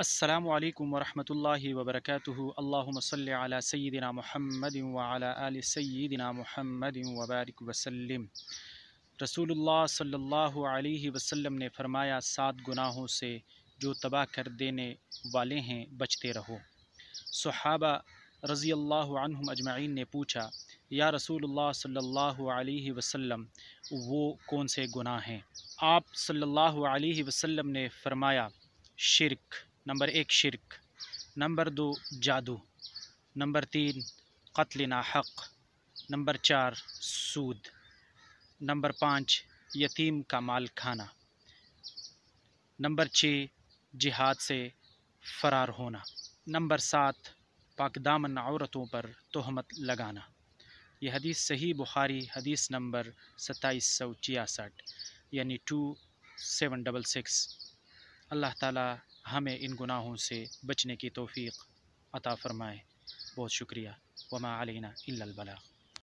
السلام علیکم ورحمۃ اللہ وبرکاتہ اللہ صلی علیہ سیدنا محمد آل سیدنا محمد وبارک وسلم رسول اللہ صلی اللہ علیہ وسلم نے فرمایا سات گناہوں سے جو تباہ کر دینے والے ہیں بچتے رہو صحابہ رضی اللہ عنہم اجمعین نے پوچھا یا رسول اللہ صلی اللہ علیہ وسلم وہ کون سے گناہ ہیں آپ صلی اللہ علیہ وسلم نے فرمایا شرک نمبر ایک شرک نمبر دو جادو نمبر تین قتل نا حق نمبر چار سود نمبر پانچ یتیم کا مال کھانا نمبر چھ جہاد سے فرار ہونا نمبر سات پاک دامن عورتوں پر تہمت لگانا یہ حدیث صحیح بخاری حدیث نمبر ستائیس سو چھیاسٹھ یعنی ٹو سیون ڈبل سکس اللہ تعالیٰ ہمیں ان گناہوں سے بچنے کی توفیق عطا فرمائیں بہت شکریہ وما علینہ الا البلاغ